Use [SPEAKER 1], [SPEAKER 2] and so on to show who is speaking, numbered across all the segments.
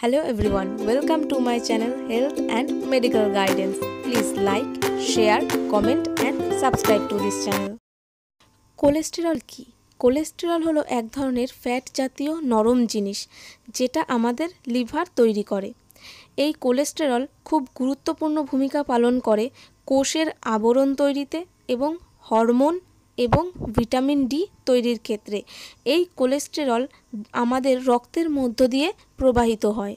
[SPEAKER 1] hello everyone welcome to my channel health and medical guidance please like share comment and subscribe to this channel cholesterol কী cholesterol হলো এক ধরনের fat জাতীয় নরম জিনিস যেটা আমাদের লিভার তৈরি করে এই কোলেস্টেরল খুব গুরুত্বপূর্ণ ভূমিকা পালন করে কোষের আবরণ তৈরিতে এবং হরমোন এবং ভিটামিন ডি তৈরির ক্ষেত্রে এই কোলেস্টেরল আমাদের রক্তের মধ্য দিয়ে প্রবাহিত হয়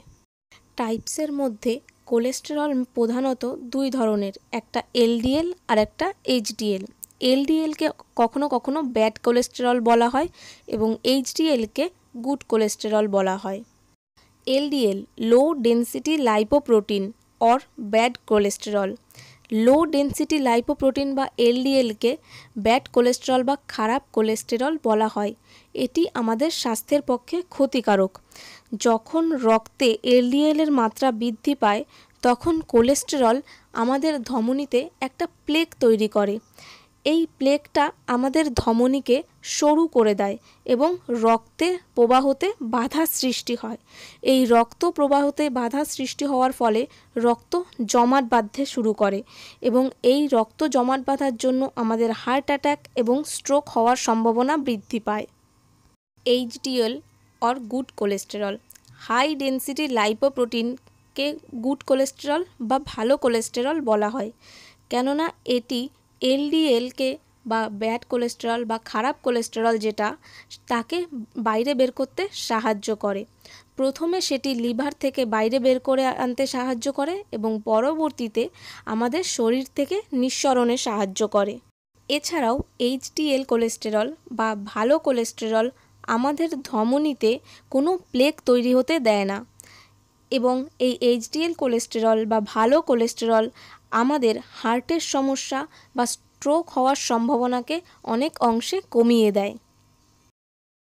[SPEAKER 1] টাইপসের মধ্যে কোলেস্টেরল প্রধানত দুই ধরনের একটা এলডিএল আর একটা এইচডিএল এলডিএলকে কখনো কখনো ব্যাড কোলেস্টেরল বলা হয় এবং এইচডিএলকে গুড কোলেস্টেরল বলা হয় LDL low density lipoprotein or bad cholesterol low density lipoprotein বা এলডিএলকে ব্যাড কোলেস্টেরল বা খারাপ কোলেস্টেরল বলা হয় এটি আমাদের স্বাস্থ্যের পক্ষে ক্ষতিকারক যখন রক্তে এলডিএলের মাত্রা বৃদ্ধি পায় তখন কোলেস্টেরল আমাদের ধমনীতে একটা প্লেক তৈরি করে এই প্লেগটা আমাদের ধমনীকে সরু করে দেয় এবং রক্তে প্রবাহতে বাধা সৃষ্টি হয় এই রক্ত প্রবাহতে বাধা সৃষ্টি হওয়ার ফলে রক্ত জমাট বাঁধতে শুরু করে এবং এই রক্ত জমাট বাঁধার জন্য আমাদের হার্ট অ্যাটাক এবং স্ট্রোক হওয়ার সম্ভাবনা বৃদ্ধি পায় HDL or good cholesterol high density লাইপোপ্রোটিনকে গুড কোলেস্টেরল বা ভালো কোলেস্টেরল বলা হয় কেননা এটি এলডিএলকে বা ব্যাড কোলেস্টেরল বা খারাপ কোলেস্টেরল যেটা তাকে বাইরে বের করতে সাহায্য করে প্রথমে সেটি লিভার থেকে বাইরে বের করে আনতে সাহায্য করে এবং পরবর্তীতে আমাদের শরীর থেকে নিঃসরণে সাহায্য করে এছাড়াও এইচডিএল কোলেস্টেরল বা ভালো কোলেস্টেরল আমাদের ধমনীতে কোনো প্লেগ তৈরি হতে দেয় না এবং এই এইচডিএল কোলেস্টেরল বা ভালো কোলেস্টেরল আমাদের হার্টের সমস্যা বা স্ট্রোক হওয়ার সম্ভাবনাকে অনেক অংশে কমিয়ে দেয়